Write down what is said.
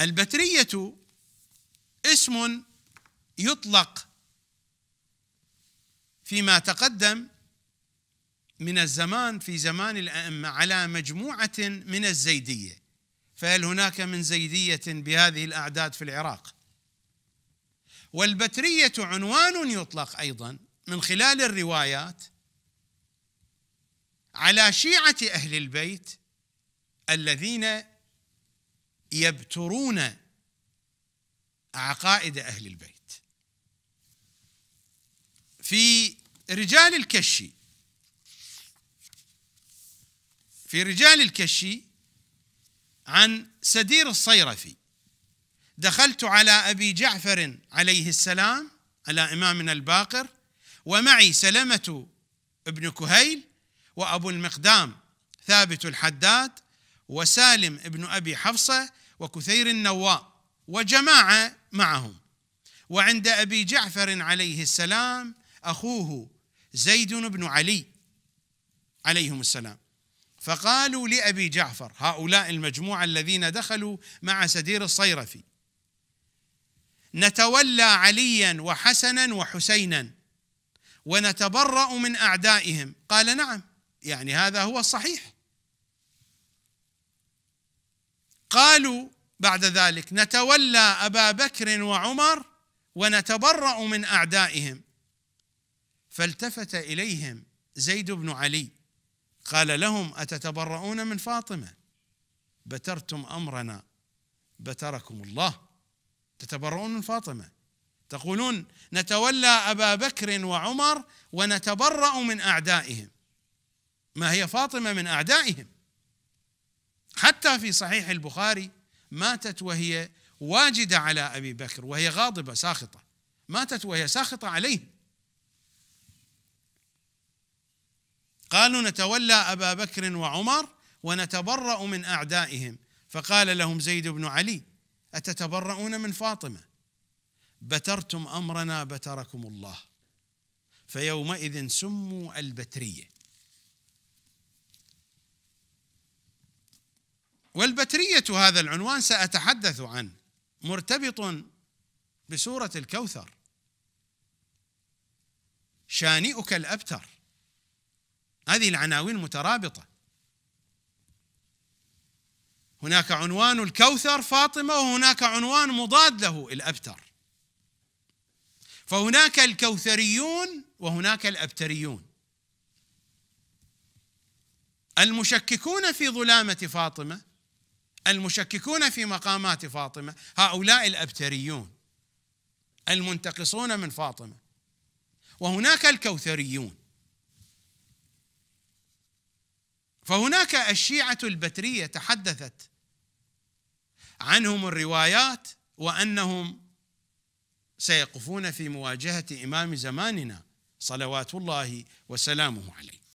البتريه اسم يطلق فيما تقدم من الزمان في زمان الائمه على مجموعه من الزيديه فهل هناك من زيديه بهذه الاعداد في العراق والبتريه عنوان يطلق ايضا من خلال الروايات على شيعه اهل البيت الذين يبترون عقائد أهل البيت في رجال الكشي في رجال الكشي عن سدير الصيرفي دخلت على ابي جعفر عليه السلام على امامنا الباقر ومعي سلمه ابن كهيل وابو المقدام ثابت الحداد وسالم ابن ابي حفصه وكثير النواء وجماعة معهم وعند أبي جعفر عليه السلام أخوه زيد بن علي عليهم السلام فقالوا لأبي جعفر هؤلاء المجموعة الذين دخلوا مع سدير الصيرفي نتولى عليا وحسنا وحسينا ونتبرأ من أعدائهم قال نعم يعني هذا هو الصحيح قالوا بعد ذلك نتولى ابا بكر وعمر ونتبرا من اعدائهم فالتفت اليهم زيد بن علي قال لهم اتتبرؤون من فاطمه بترتم امرنا بتركم الله تتبرؤون من فاطمه تقولون نتولى ابا بكر وعمر ونتبرا من اعدائهم ما هي فاطمه من اعدائهم حتى في صحيح البخاري ماتت وهي واجدة على أبي بكر وهي غاضبة ساخطة ماتت وهي ساخطة عليه قالوا نتولى أبا بكر وعمر ونتبرأ من أعدائهم فقال لهم زيد بن علي أتتبرؤون من فاطمة بترتم أمرنا بتركم الله فيومئذ سموا البترية والبترية هذا العنوان سأتحدث عنه مرتبط بسورة الكوثر شانئك الأبتر هذه العناوين مترابطة هناك عنوان الكوثر فاطمة وهناك عنوان مضاد له الأبتر فهناك الكوثريون وهناك الأبتريون المشككون في ظلامة فاطمة المشككون في مقامات فاطمه هؤلاء الابتريون المنتقصون من فاطمه وهناك الكوثريون فهناك الشيعه البتريه تحدثت عنهم الروايات وانهم سيقفون في مواجهه امام زماننا صلوات الله وسلامه عليه